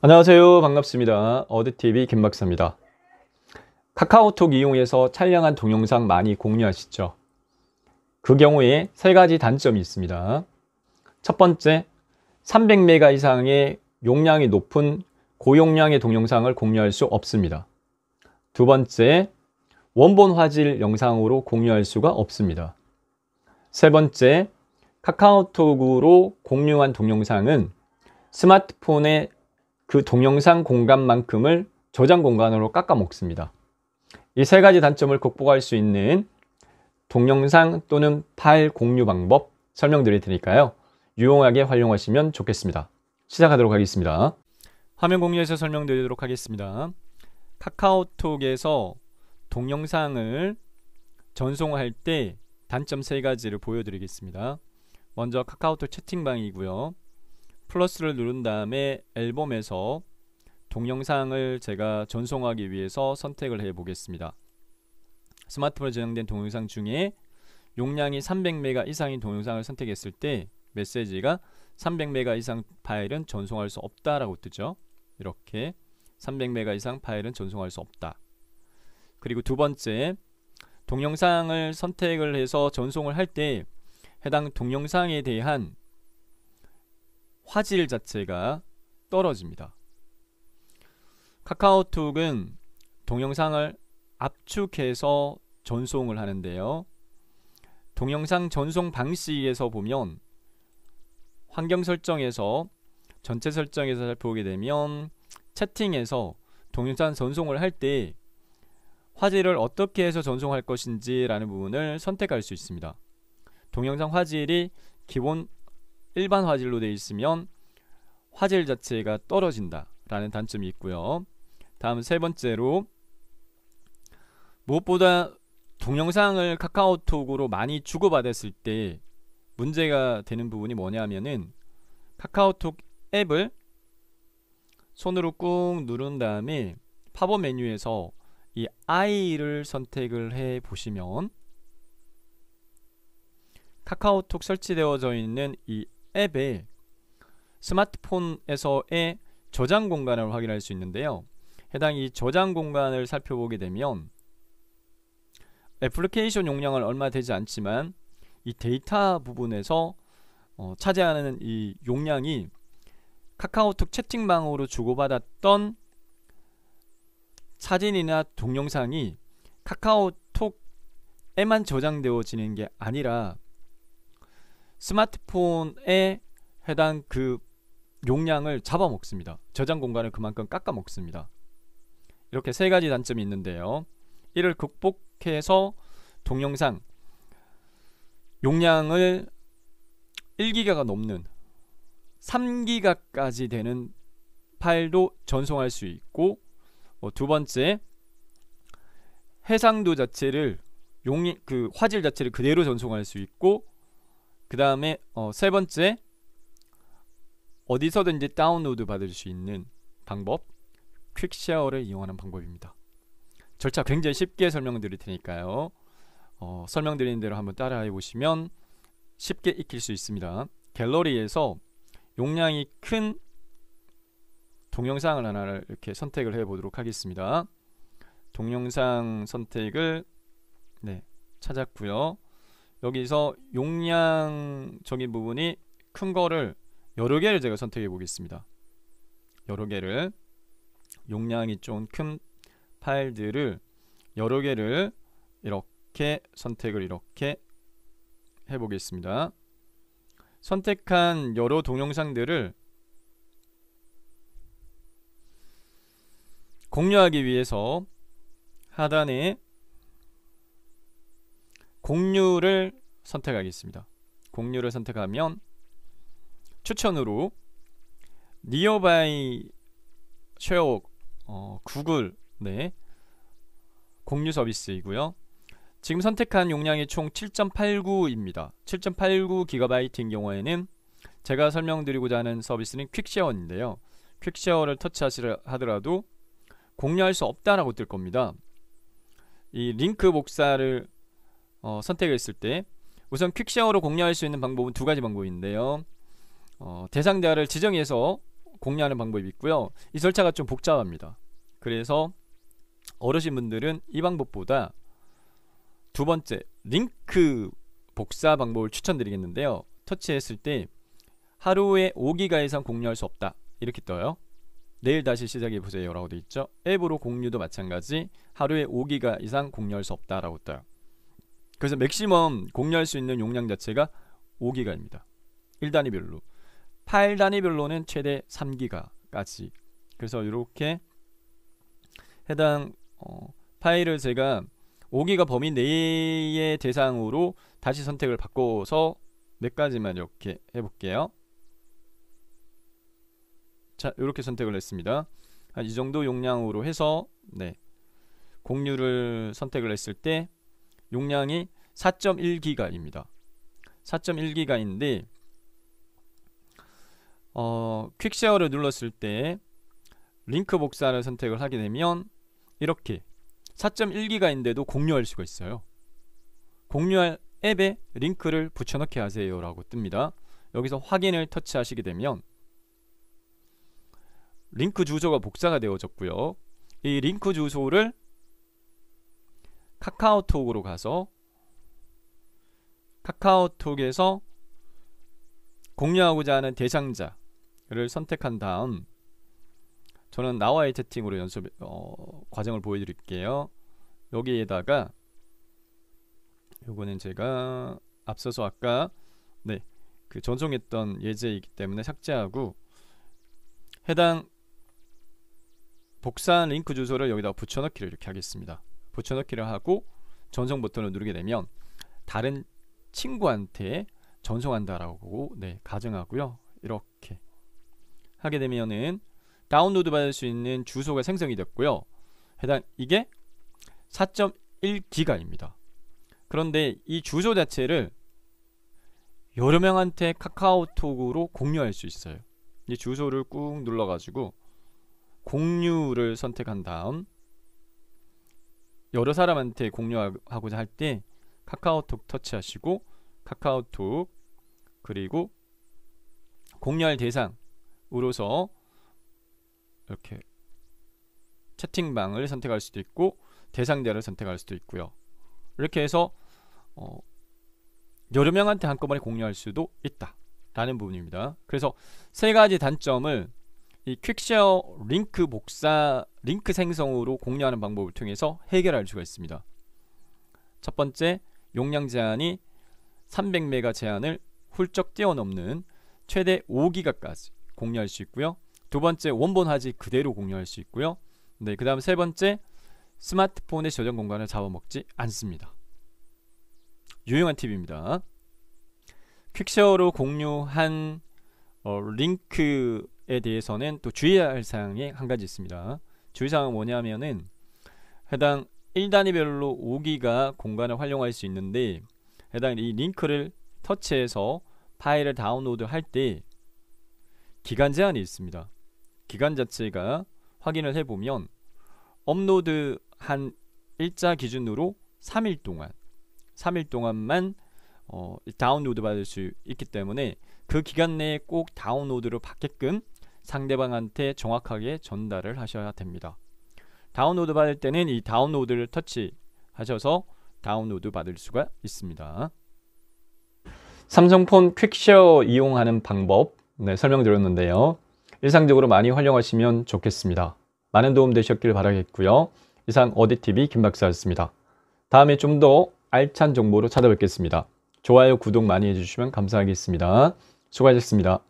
안녕하세요. 반갑습니다. 어드TV 김박사입니다. 카카오톡 이용해서 촬영한 동영상 많이 공유하시죠? 그 경우에 세 가지 단점이 있습니다. 첫 번째, 300메가 이상의 용량이 높은 고용량의 동영상을 공유할 수 없습니다. 두 번째, 원본 화질 영상으로 공유할 수가 없습니다. 세 번째, 카카오톡으로 공유한 동영상은 스마트폰에 그 동영상 공간만큼을 저장 공간으로 깎아 먹습니다. 이 세 가지 단점을 극복할 수 있는 동영상 또는 파일 공유 방법 설명드릴 테니까요. 유용하게 활용하시면 좋겠습니다. 시작하도록 하겠습니다. 화면 공유에서 설명드리도록 하겠습니다. 카카오톡에서 동영상을 전송할 때 단점 세 가지를 보여드리겠습니다. 먼저 카카오톡 채팅방이고요. 플러스를 누른 다음에 앨범에서 동영상을 제가 전송하기 위해서 선택을 해 보겠습니다. 스마트폰에 저장된 동영상 중에 용량이 300메가 이상인 동영상을 선택했을 때 메시지가 300메가 이상 파일은 전송할 수 없다라고 뜨죠. 이렇게 300메가 이상 파일은 전송할 수 없다. 그리고 두 번째 동영상을 선택을 해서 전송을 할 때 해당 동영상에 대한 화질 자체가 떨어집니다. 카카오톡은 동영상을 압축해서 전송을 하는데요. 동영상 전송 방식에서 보면 환경 설정에서 전체 설정에서 살펴보게 되면 채팅에서 동영상 전송을 할 때 화질을 어떻게 해서 전송할 것인지 라는 부분을 선택할 수 있습니다. 동영상 화질이 기본 일반 화질로 되어 있으면 화질 자체가 떨어진다 라는 단점이 있고요 다음 세 번째로 무엇보다 동영상을 카카오톡으로 많이 주고받았을 때 문제가 되는 부분이 뭐냐면은 카카오톡 앱을 손으로 꾹 누른 다음에 팝업 메뉴에서 이 I를 선택을 해 보시면 카카오톡 설치되어져 있는 이 앱에 스마트폰에서의 저장 공간을 확인할 수 있는데요. 해당 이 저장 공간을 살펴보게 되면 애플리케이션 용량은 얼마 되지 않지만 이 데이터 부분에서 어, 차지하는 이 용량이 카카오톡 채팅방으로 주고받았던 사진이나 동영상이 카카오톡에만 저장되어지는 게 아니라 스마트폰에 해당 그 용량을 잡아먹습니다. 저장 공간을 그만큼 깎아먹습니다. 이렇게 세 가지 단점이 있는데요. 이를 극복해서 동영상 용량을 1기가가 넘는 3기가까지 되는 파일도 전송할 수 있고 어, 두 번째 해상도 자체를 용이 그 화질 자체를 그대로 전송할 수 있고 그 다음에 어, 세 번째 어디서든지 다운로드 받을 수 있는 방법 퀵쉐어를 이용하는 방법입니다 절차 굉장히 쉽게 설명드릴 테니까요 어, 설명드리 대로 한번 따라해 보시면 쉽게 익힐 수 있습니다 갤러리에서 용량이 큰 동영상을 하나 이렇게 선택을 해 보도록 하겠습니다 동영상 선택을 네 찾았고요 여기서 용량적인 부분이 큰 거를 여러 개를 제가 선택해 보겠습니다. 여러 개를 용량이 좀 큰 파일들을 여러 개를 이렇게 선택을 이렇게 해 보겠습니다. 선택한 여러 동영상들을 공유하기 위해서 하단에 공유를 선택하겠습니다. 공유를 선택하면 추천으로 니어바이 쉐어 어, 구글 네 공유 서비스이고요. 지금 선택한 용량이 총 7.89입니다. 7.89GB인 경우에는 제가 설명드리고자 하는 서비스는 퀵쉐어인데요. 퀵쉐어를 터치하더라도 공유할 수 없다라고 뜰 겁니다. 이 링크 복사를 어, 선택 했을 때 우선 퀵시어로 공유할수 있는 방법은 두 가지 방법인데요. 어, 대상 대화를 지정해서 공유하는 방법이 있고요. 이 절차가 좀 복잡합니다. 그래서 어르신 분들은 이 방법보다 두 번째 링크 복사 방법을 추천드리겠는데요. 터치했을 때 하루에 5기가 이상 공유할 수 없다 이렇게 떠요. 내일 다시 시작해보세요 라고 돼 있죠. 앱으로 공유도 마찬가지 하루에 5기가 이상 공유할 수 없다 라고 떠요. 그래서 맥시멈 공유할 수 있는 용량 자체가 5기가입니다. 1단위별로. 8단위별로는 최대 3기가까지. 그래서 이렇게 해당 어, 파일을 제가 5기가 범위 내의 대상으로 다시 선택을 바꿔서 몇 가지만 이렇게 해볼게요. 자, 이렇게 선택을 했습니다. 한 이 정도 용량으로 해서 네, 공유를 선택을 했을 때 용량이 4.1기가입니다. 4.1기가인데 어, 퀵쉐어를 눌렀을 때 링크 복사를 선택을 하게 되면 이렇게 4.1기가인데도 공유할 수가 있어요. 공유할 앱에 링크를 붙여넣기 하세요 라고 뜹니다. 여기서 확인을 터치하시게 되면 링크 주소가 복사가 되어졌고요. 이 링크 주소를 카카오톡으로 가서 카카오톡에서 공유하고자 하는 대상자를 선택한 다음 저는 나와의 채팅으로 연습 어, 과정을 보여드릴게요. 여기에다가 요거는 제가 앞서서 아까 네그 전송했던 예제이기 때문에 삭제하고 해당 복사한 링크 주소를 여기다 붙여넣기를 이렇게 하겠습니다. 붙여넣기를 하고 전송 버튼을 누르게 되면 다른 친구한테 전송한다라고 네, 가정하고요. 이렇게 하게 되면은 다운로드 받을 수 있는 주소가 생성이 됐고요. 해당 이게 4.1기가입니다. 그런데 이 주소 자체를 여러 명한테 카카오톡으로 공유할 수 있어요. 이 주소를 꾹 눌러가지고 공유를 선택한 다음 여러 사람한테 공유하고자 할 때 카카오톡 터치하시고 카카오톡 그리고 공유할 대상으로서 이렇게 채팅방을 선택할 수도 있고 대상자를 선택할 수도 있고요. 이렇게 해서 어, 여러 명한테 한꺼번에 공유할 수도 있다. 라는 부분입니다. 그래서 세 가지 단점을 이 퀵쉐어 링크 복사, 링크 생성으로 공유하는 방법을 통해서 해결할 수가 있습니다. 첫 번째, 용량 제한이 300메가 제한을 훌쩍 뛰어넘는 최대 5기가까지 공유할 수 있고요. 두 번째, 원본 화질 그대로 공유할 수 있고요. 네, 그 다음 세 번째, 스마트폰의 저장 공간을 잡아먹지 않습니다. 유용한 팁입니다. 퀵쉐어로 공유한 어, 링크 에 대해서는 또 주의해야 할 사항이 한 가지 있습니다. 주의사항은 뭐냐면은 해당 1단위별로 5기가 공간을 활용할 수 있는데 해당 이 링크를 터치해서 파일을 다운로드 할 때 기간 제한이 있습니다. 기간 자체가 확인을 해보면 업로드 한 일자 기준으로 3일 동안 3일 동안만 어, 다운로드 받을 수 있기 때문에 그 기간 내에 꼭 다운로드를 받게끔 상대방한테 정확하게 전달을 하셔야 됩니다. 다운로드 받을 때는 이 다운로드를 터치하셔서 다운로드 받을 수가 있습니다. 삼성폰 퀵쉐어 이용하는 방법 네, 설명드렸는데요. 일상적으로 많이 활용하시면 좋겠습니다. 많은 도움 되셨길 바라겠고요. 이상 어디TV 김박사였습니다. 다음에 좀 더 알찬 정보로 찾아뵙겠습니다. 좋아요, 구독 많이 해주시면 감사하겠습니다. 수고하셨습니다.